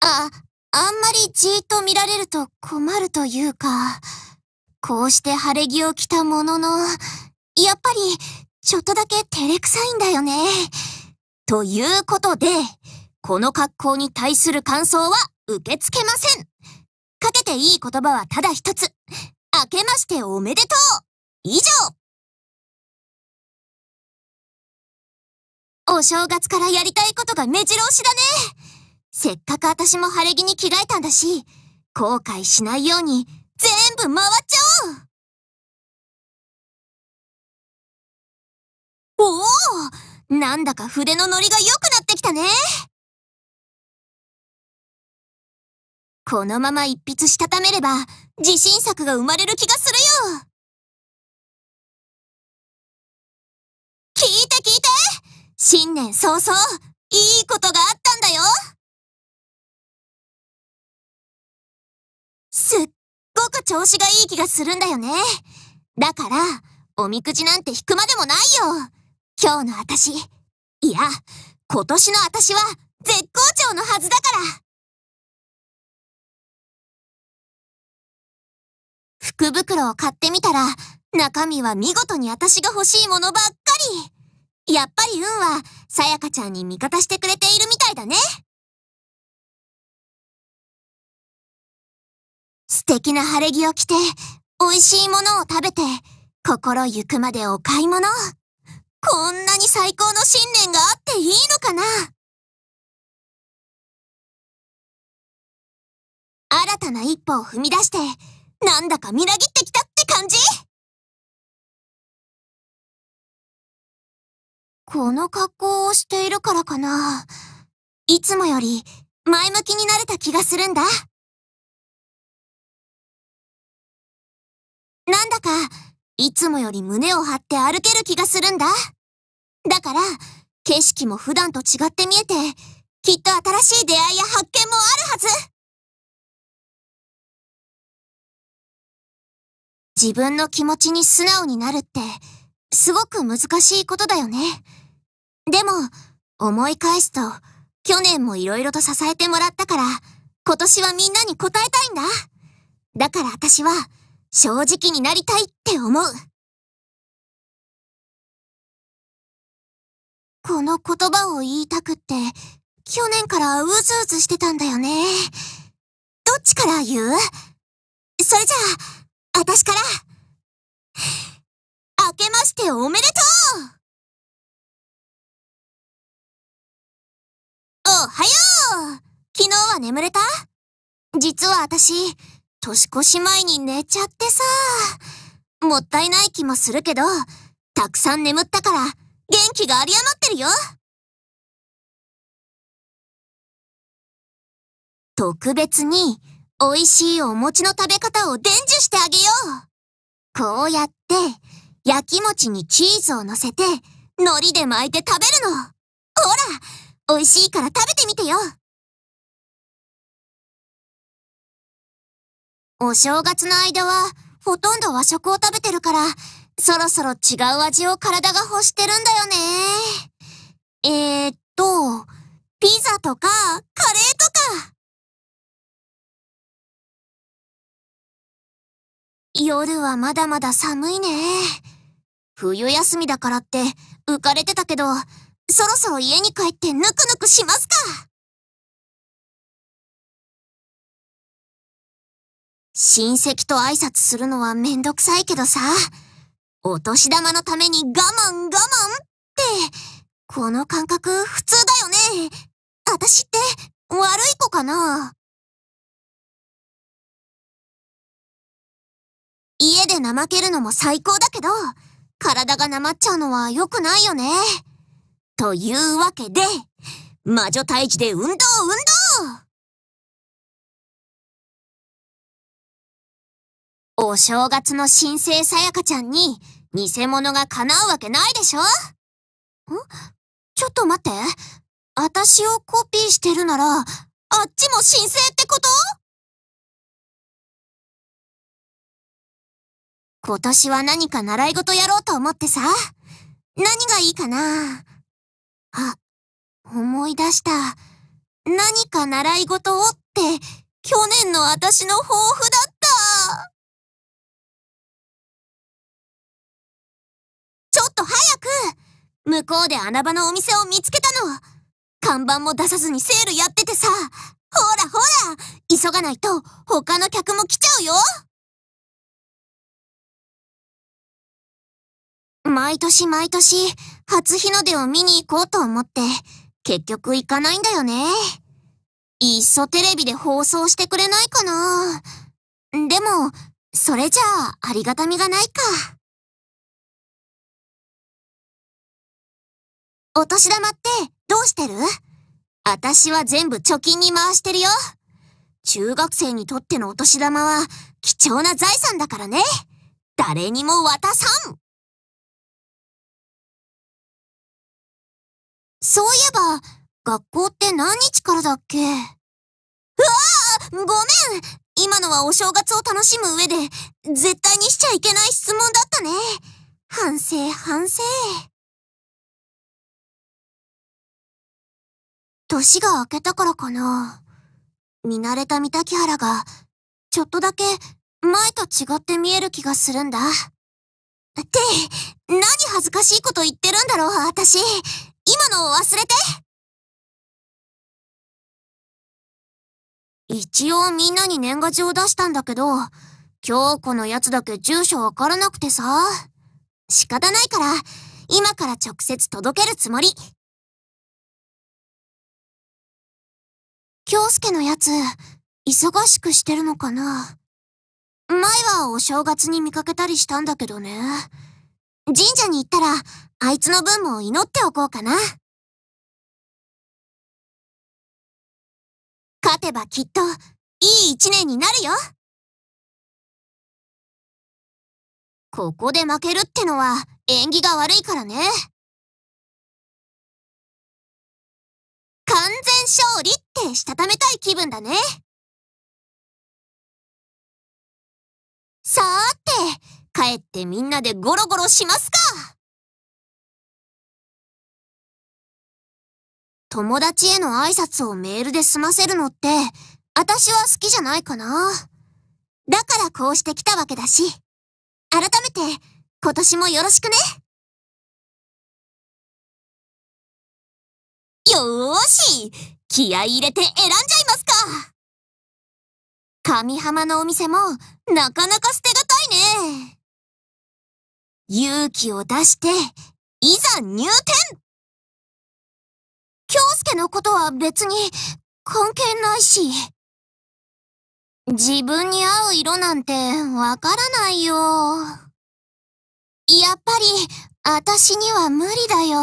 あ、あんまりじーっと見られると困るというか、こうして晴れ着を着たものの、やっぱり、ちょっとだけ照れくさいんだよね。ということで、この格好に対する感想は受け付けません。かけていい言葉はただ一つ。明けましておめでとう以上お正月からやりたいことが目白押しだねせっかく私も晴れ着に着替えたんだし、後悔しないように全部回っちゃおうおおなんだか筆のノリが良くなってきたねこのまま一筆したためれば自信作が生まれる気がするよ聞いて聞いて新年早々いいことがあったんだよすっごく調子がいい気がするんだよね。だから、おみくじなんて引くまでもないよ。今日の私、いや、今年の私は絶好調のはずだから福袋を買ってみたら、中身は見事に私が欲しいものばっかりやっぱり運は、さやかちゃんに味方してくれているみたいだね素敵な晴れ着を着て、美味しいものを食べて、心ゆくまでお買い物。こんなに最高の信念があっていいのかな新たな一歩を踏み出して、なんだかみなぎってきたって感じこの格好をしているからかな。いつもより前向きになれた気がするんだ。か、いつもより胸を張って歩ける気がするんだ。だから、景色も普段と違って見えて、きっと新しい出会いや発見もあるはず自分の気持ちに素直になるって、すごく難しいことだよね。でも、思い返すと、去年も色々と支えてもらったから、今年はみんなに応えたいんだ。だから私は、正直になりたいって思う。この言葉を言いたくって、去年からうずうずしてたんだよね。どっちから言うそれじゃあ、あたしから。明けましておめでとうおはよう昨日は眠れた実は私、年越し前に寝ちゃってさ。もったいない気もするけど、たくさん眠ったから元気が有り余ってるよ。特別に美味しいお餅の食べ方を伝授してあげよう。こうやって焼き餅にチーズを乗せて海苔で巻いて食べるの。ほら、美味しいから食べてみてよ。お正月の間は、ほとんど和食を食べてるから、そろそろ違う味を体が欲してるんだよね。えー、っと、ピザとか、カレーとか。夜はまだまだ寒いね。冬休みだからって浮かれてたけど、そろそろ家に帰ってぬくぬくしますか親戚と挨拶するのはめんどくさいけどさ、お年玉のために我慢我慢って、この感覚普通だよね。私って悪い子かな家で怠けるのも最高だけど、体がなまっちゃうのは良くないよね。というわけで、魔女退治で運動運動お正月の新聖さやかちゃんに偽物が叶うわけないでしょんちょっと待って。私をコピーしてるなら、あっちも申請ってこと今年は何か習い事やろうと思ってさ。何がいいかなあ、思い出した。何か習い事をって、去年の私の抱負だった。と早く向こうで穴場のお店を見つけたの看板も出さずにセールやっててさほらほら急がないと他の客も来ちゃうよ毎年毎年初日の出を見に行こうと思って結局行かないんだよね。いっそテレビで放送してくれないかな。でも、それじゃあありがたみがないか。お年玉ってどうしてる私は全部貯金に回してるよ。中学生にとってのお年玉は貴重な財産だからね。誰にも渡さん。そういえば、学校って何日からだっけうわあごめん今のはお正月を楽しむ上で、絶対にしちゃいけない質問だったね。反省反省。年が明けたからかな。見慣れた三滝原が、ちょっとだけ前と違って見える気がするんだ。って、何恥ずかしいこと言ってるんだろう、私。今のを忘れて。一応みんなに年賀状を出したんだけど、今日このやつだけ住所わからなくてさ。仕方ないから、今から直接届けるつもり。京介のやつ、忙しくしてるのかな前はお正月に見かけたりしたんだけどね。神社に行ったら、あいつの分も祈っておこうかな。勝てばきっと、いい一年になるよここで負けるってのは、縁起が悪いからね。勝利ってしたためたい気分だね。さーて、帰ってみんなでゴロゴロしますか友達への挨拶をメールで済ませるのって、私は好きじゃないかな。だからこうしてきたわけだし。改めて、今年もよろしくね。よーし気合入れて選んじゃいますか神浜のお店もなかなか捨てがたいね勇気を出して、いざ入店京介のことは別に関係ないし。自分に合う色なんてわからないよ。やっぱり、私には無理だよ。